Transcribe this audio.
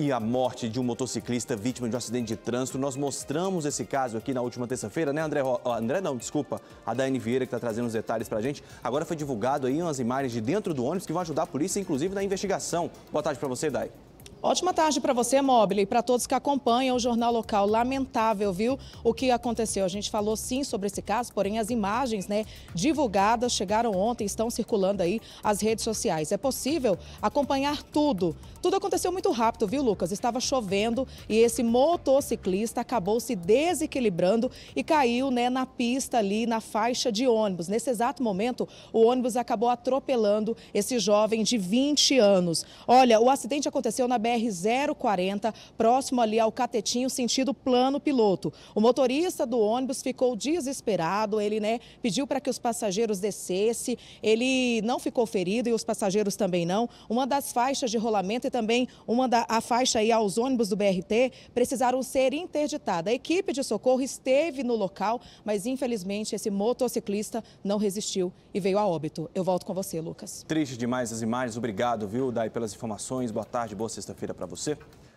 e a morte de um motociclista vítima de um acidente de trânsito. Nós mostramos esse caso aqui na última terça-feira, né, André? Ro... André, não, desculpa, a Daiane Vieira que está trazendo os detalhes para a gente. Agora foi divulgado aí umas imagens de dentro do ônibus que vão ajudar a polícia, inclusive, na investigação. Boa tarde para você, Dai. Ótima tarde para você, Mobile, e para todos que acompanham o Jornal Local. Lamentável, viu, o que aconteceu. A gente falou sim sobre esse caso, porém as imagens né, divulgadas chegaram ontem, estão circulando aí as redes sociais. É possível acompanhar tudo tudo aconteceu muito rápido, viu, Lucas? Estava chovendo e esse motociclista acabou se desequilibrando e caiu né, na pista ali, na faixa de ônibus. Nesse exato momento, o ônibus acabou atropelando esse jovem de 20 anos. Olha, o acidente aconteceu na BR-040, próximo ali ao Catetinho, sentido plano piloto. O motorista do ônibus ficou desesperado, ele né, pediu para que os passageiros descessem, ele não ficou ferido e os passageiros também não. Uma das faixas de rolamento também uma da a faixa aí aos ônibus do BRT precisaram ser interditada. A equipe de socorro esteve no local, mas infelizmente esse motociclista não resistiu e veio a óbito. Eu volto com você, Lucas. Triste demais as imagens. Obrigado, viu, Dai, pelas informações. Boa tarde, boa sexta-feira para você.